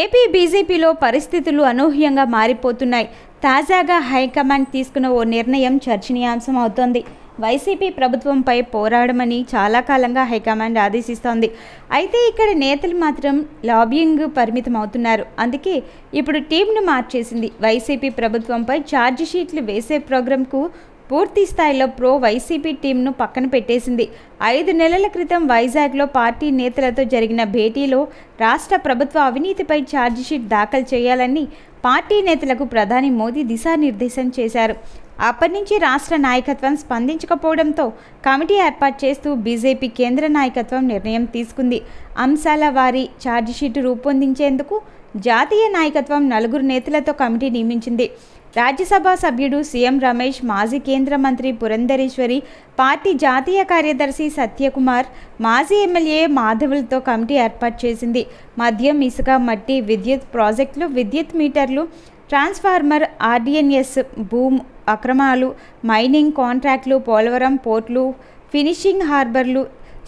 AP బీజేపీలో పరిస్థితులు అనూహ్యంగా మారిపోతున్నాయి తాజాగా హైకమాండ్ తీసుకున్న ఓ నిర్ణయం చర్చనీయాంశం అవుతోంది వైసీపీ ప్రభుత్వంపై పోరాడమని చాలా కాలంగా హైకమాండ్ ఆదేశిస్తోంది అయితే ఇక్కడ నేతలు మాత్రం లాబియింగ్ పరిమితం అవుతున్నారు అందుకే ఇప్పుడు టీంను మార్చేసింది వైసీపీ ప్రభుత్వంపై ఛార్జ్ షీట్లు వేసే ప్రోగ్రాంకు పూర్తి స్థాయిలో ప్రో వైసీపీ టీంను పక్కన పెట్టేసింది ఐదు నెలల క్రితం వైజాగ్లో పార్టీ నేతలతో జరిగిన భేటీలో రాష్ట్ర ప్రభుత్వ అవినీతిపై ఛార్జిషీట్ దాఖలు చేయాలని పార్టీ నేతలకు ప్రధాని మోదీ దిశానిర్దేశం చేశారు అప్పటి నుంచి రాష్ట్ర నాయకత్వం స్పందించకపోవడంతో కమిటీ ఏర్పాటు చేస్తూ బీజేపీ కేంద్ర నాయకత్వం నిర్ణయం తీసుకుంది అంశాల వారి ఛార్జిషీటు రూపొందించేందుకు జాతీయ నాయకత్వం నలుగురు నేతలతో కమిటీ నియమించింది రాజ్యసభ సభ్యుడు సీఎం రమేష్ మాజీ కేంద్ర మంత్రి పురంధరేశ్వరి పార్టీ జాతీయ కార్యదర్శి సత్యకుమార్ మాజీ ఎమ్మెల్యే మాధవులతో కమిటీ ఏర్పాటు చేసింది మద్యం ఇసుక మట్టి విద్యుత్ ప్రాజెక్టులు విద్యుత్ మీటర్లు ట్రాన్స్ఫార్మర్ ఆర్డిఎన్ఎస్ భూమ్ అక్రమాలు మైనింగ్ కాంట్రాక్టులు పోలవరం పోర్ట్లు ఫినిషింగ్ హార్బర్లు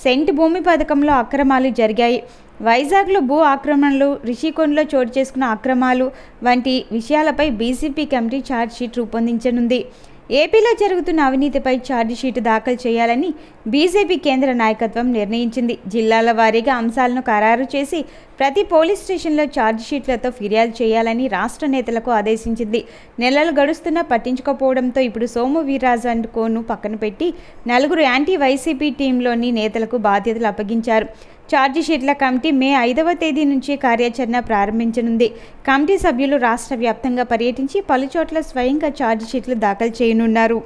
సెంట్ భూమి పథకంలో అక్రమాలు జరిగాయి వైజాగ్లో భూ ఆక్రమణలు రిషికొండలో చోటు చేసుకున్న అక్రమాలు వంటి విషయాలపై బీసీపీ కమిటీ ఛార్జ్షీట్ రూపొందించనుంది ఏపీలో జరుగుతున్న అవినీతిపై ఛార్జిషీట్ దాఖలు చేయాలని బీజేపీ కేంద్ర నాయకత్వం నిర్ణయించింది జిల్లాల వారీగా అంశాలను ఖరారు చేసి ప్రతి పోలీస్ స్టేషన్లో ఛార్జిషీట్లతో ఫిర్యాదు చేయాలని రాష్ట్ర నేతలకు ఆదేశించింది నెలలు గడుస్తున్నా పట్టించుకోపోవడంతో ఇప్పుడు సోము వీర్రాజు అండ్ కోను పక్కన పెట్టి నలుగురు యాంటీ వైసీపీ టీంలోని నేతలకు బాధ్యతలు అప్పగించారు ఛార్జీషీట్ల కమిటీ మే ఐదవ తేదీ నుంచి కార్యాచరణ ప్రారంభించనుంది కమిటీ సభ్యులు రాష్ట్ర వ్యాప్తంగా పర్యటించి పలుచోట్ల స్వయంగా ఛార్జీషీట్లు దాఖలు చేయనున్నారు